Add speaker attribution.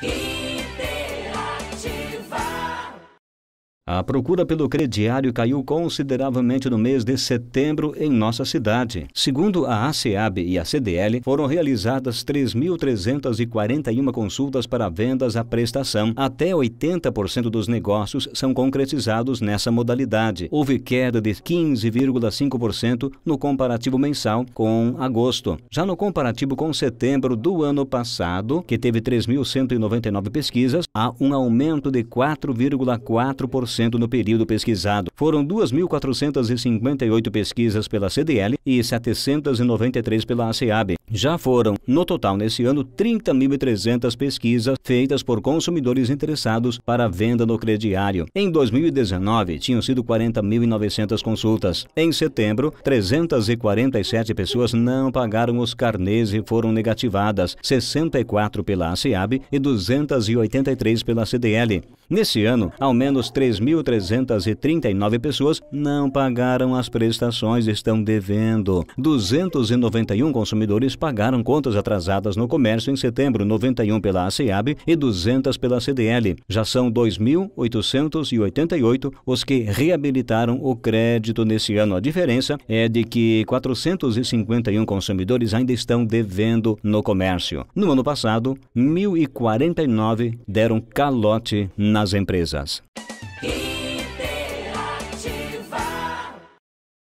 Speaker 1: He A procura pelo crediário caiu consideravelmente no mês de setembro em nossa cidade. Segundo a ACAB e a CDL, foram realizadas 3.341 consultas para vendas à prestação. Até 80% dos negócios são concretizados nessa modalidade. Houve queda de 15,5% no comparativo mensal com agosto. Já no comparativo com setembro do ano passado, que teve 3.199 pesquisas, há um aumento de 4,4%. 1,5% no período pesquisado. Foram 2.458 pesquisas pela CDL e 793 pela ACAB. Já foram, no total, nesse ano, 30.300 pesquisas feitas por consumidores interessados para venda no crediário. Em 2019, tinham sido 40.900 consultas. Em setembro, 347 pessoas não pagaram os carnês e foram negativadas, 64 pela ASEAB e 283 pela CDL. Nesse ano, ao menos 3.339 pessoas não pagaram as prestações e estão devendo. 291 consumidores pagaram contas atrasadas no comércio em setembro, 91 pela ACEAB e 200 pela CDL. Já são 2.888 os que reabilitaram o crédito nesse ano. A diferença é de que 451 consumidores ainda estão devendo no comércio. No ano passado, 1.049 deram calote nas empresas.